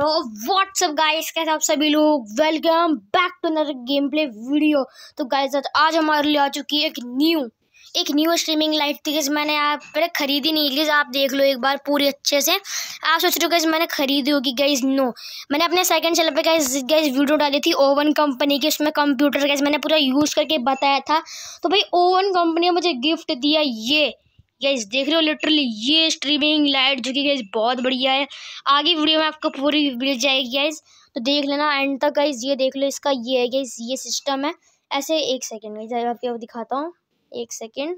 hello what's up guys कैसे आप सभी लोग welcome back to another game play video तो गाइस आज हमारे लिए आ चुकी है एक न्यू एक न्यू स्ट्रीमिंग लाइट थी कि मैंने आप पहले खरीदी नहीं गई आप देख लो एक बार पूरी अच्छे से आप सोच रहे हो गैस मैंने खरीदी होगी गाइज नो मैंने अपने सेकंड चैनल पे गैस गैस वीडियो डाली थी ओवन कंपनी की उसमें कंप्यूटर गैस मैंने पूरा यूज़ करके बताया था तो भाई ओवन कंपनी ने मुझे गिफ्ट दिया ये गाइज देख रहे हो लिटरली ये स्ट्रीमिंग लाइट जो कि गैस बहुत बढ़िया है आगे वीडियो में आपको पूरी मिल जाएगी गाइज तो देख लेना एंड तक गाइज ये देख लो इसका ये है गाइज ये सिस्टम है ऐसे एक सेकेंड गाइज आपको दिखाता हूँ एक सेकेंड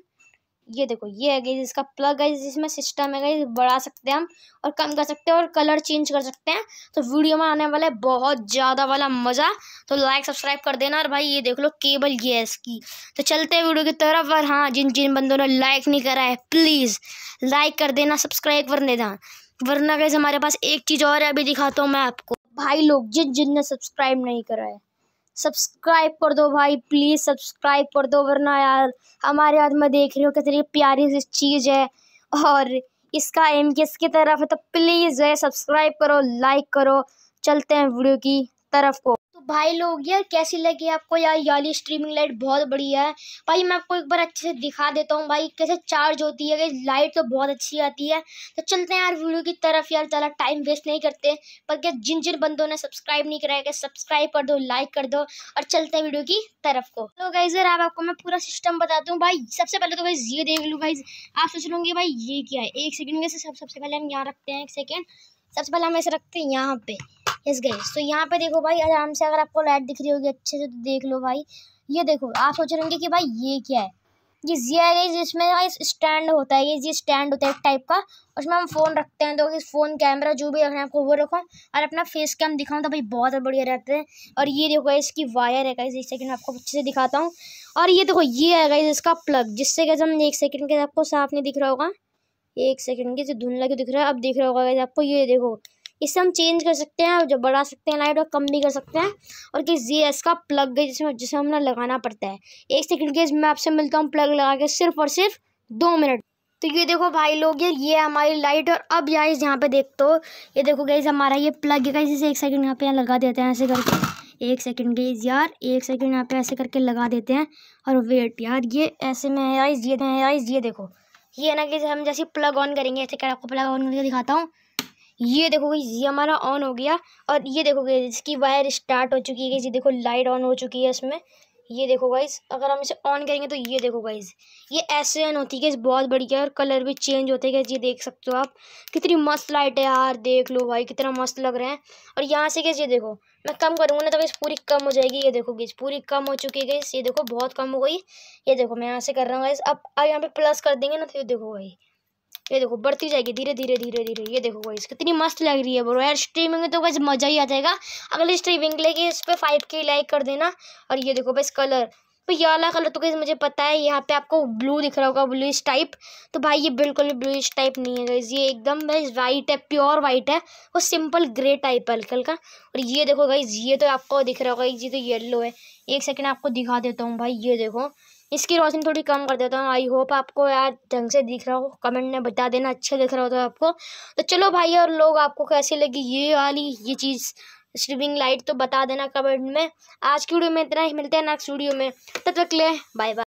ये देखो ये है गई इसका प्लग है जिसमें सिस्टम है गई बढ़ा सकते हैं हम और कम कर सकते हैं और कलर चेंज कर सकते हैं तो वीडियो में आने वाला है बहुत ज़्यादा वाला मज़ा तो लाइक सब्सक्राइब कर देना और भाई ये देख लो केबल ये है इसकी तो चलते हैं वीडियो की तरफ और हाँ जिन जिन बंदों ने लाइक नहीं करा है प्लीज़ लाइक कर देना सब्सक्राइब कर देना वरना गैस हमारे पास एक चीज़ और है अभी दिखाता हूँ मैं आपको भाई लोग जिन जिन ने सब्सक्राइब नहीं करा है सब्सक्राइब कर दो भाई प्लीज़ सब्सक्राइब कर दो वरना यार हमारे हाथ में देख रहे हो कितनी प्यारी सी चीज़ है और इसका एम किसकी तरफ है तो प्लीज़ सब्सक्राइब करो लाइक करो चलते हैं वीडियो की तरफ को भाई लोग यार कैसी लगी आपको यार याली स्ट्रीमिंग लाइट बहुत बढ़िया है भाई मैं आपको एक बार अच्छे से दिखा देता हूँ भाई कैसे चार्ज होती है लाइट तो बहुत अच्छी आती है तो चलते हैं यार वीडियो की तरफ यार ज़्यादा टाइम वेस्ट नहीं करते पर क्या जिन जिन बंदों ने सब्सक्राइब नहीं कराया गया सब्सक्राइब कर दो लाइक कर दो और चलते हैं वीडियो की तरफ को तो गाइज यार आपको मैं पूरा सिस्टम बताता हूँ भाई सबसे पहले तो भाई ये देख लूँ भाई आप सोच लूँगी भाई ये क्या है एक सेकेंड में सबसे पहले हम यहाँ रखते हैं एक सेकेंड सबसे पहले हम ऐसे रखते हैं यहाँ पे यस गई तो यहाँ पे देखो भाई आराम से अगर आपको लाइट दिख रही होगी अच्छे से तो देख लो भाई ये देखो आप सोच रहे होंगे कि भाई ये क्या है ये जिया है जिसमें स्टैंड होता है ये जी स्टैंड होता है एक टाइप का उसमें हम फ़ोन रखते हैं तो इस फ़ोन कैमरा जो भी रखना है आपको वो रखो और अपना फेस कैम दिखाऊँ तो भाई बहुत बढ़िया रहते हैं और ये देखो इसकी वायर है गई एक सेकंड आपको अच्छे से दिखाता हूँ और ये देखो ये है गई इसका प्लग जिससे कैसे हम एक सेकेंड के आपको साफ नहीं दिख रहा होगा एक सेकेंड के धुंधला के दिख रहा है अब दिख रहा होगा आपको ये देखो इसे हम चेंज कर सकते हैं जो बढ़ा सकते हैं लाइट और कम भी कर सकते हैं और कि ये इसका प्लग जिसमें जिसे हमें लगाना पड़ता है एक सेकंड के मैं आपसे मिलता हूँ प्लग लगा के सिर्फ और सिर्फ दो मिनट तो ये देखो भाई लोग ये ये हमारी लाइट और अब गाइज यहाँ पे देख दो ये देखो गाइज हमारा ये प्लग है इसे एक सेकंड यहाँ पे यहाँ लगा देते हैं ऐसे करके एक सेकंड गाइज यार एक सेकंड यहाँ पे ऐसे करके लगा देते हैं और वेट यार ये ऐसे में यार गाइज ये है गाइज ये देखो ये ना कि हम जैसे प्लग ऑन करेंगे ऐसे कर आपको प्लग ऑन करके दिखाता हूँ ये देखो ये हमारा ऑन हो गया और ये देखो गई इसकी वायर स्टार्ट हो चुकी है जी देखो लाइट ऑन हो चुकी है इसमें ये देखो गाइज अगर हम इसे ऑन करेंगे तो ये देखो गाइज ये ऐसे ऑन होती है बहुत बढ़िया और कलर भी चेंज होते हैं ये देख सकते हो आप कितनी मस्त लाइट है यार देख लो भाई कितना मस्त लग रहे हैं और यहाँ से क्या ये देखो मैं कम करूँगा ना तो गाइज पूरी कम हो जाएगी ये देखो गाइज पूरी कम हो चुकी है ये देखो बहुत कम हो गई ये देखो मैं यहाँ से कर रहा हूँ गाइज अब यहाँ पे प्लस कर देंगे ना तो ये देखो भाई ये देखो बढ़ती जाएगी धीरे धीरे धीरे धीरे ये देखो गाइस कितनी मस्त लग रही है ब्रो यार स्ट्रीमिंग में तो बस मज़ा ही आ जाएगा अगली स्ट्रीमिंग के लिए इस पर फाइव के लाइक कर देना और ये देखो बस कलर तो ये वाला कलर तो गई मुझे पता है यहाँ पे आपको ब्लू दिख रहा होगा ब्लूइश टाइप तो भाई ये बिल्कुल भी ब्लूइश टाइप नहीं है गई ये एकदम भाई वाइट है प्योर वाइट है वो सिंपल ग्रे टाइप है हल्का हल्का और ये देखो गई ये तो आपको दिख रहा होगा ये तो येल्लो है एक सेकेंड आपको दिखा देता हूँ भाई ये देखो इसकी रोशनी थोड़ी कम कर देता हूँ आई होप आपको यार ढंग से दिख रहा हो कमेंट में बता देना अच्छा दिख रहा होता तो है आपको तो चलो भाई और लोग आपको कैसे लगी ये वाली ये चीज़ स्ट्रीमिंग लाइट तो बता देना कमेंट में आज की वीडियो में इतना ही मिलते हैं नेक्स्ट वीडियो में तब तक ले बाय बाय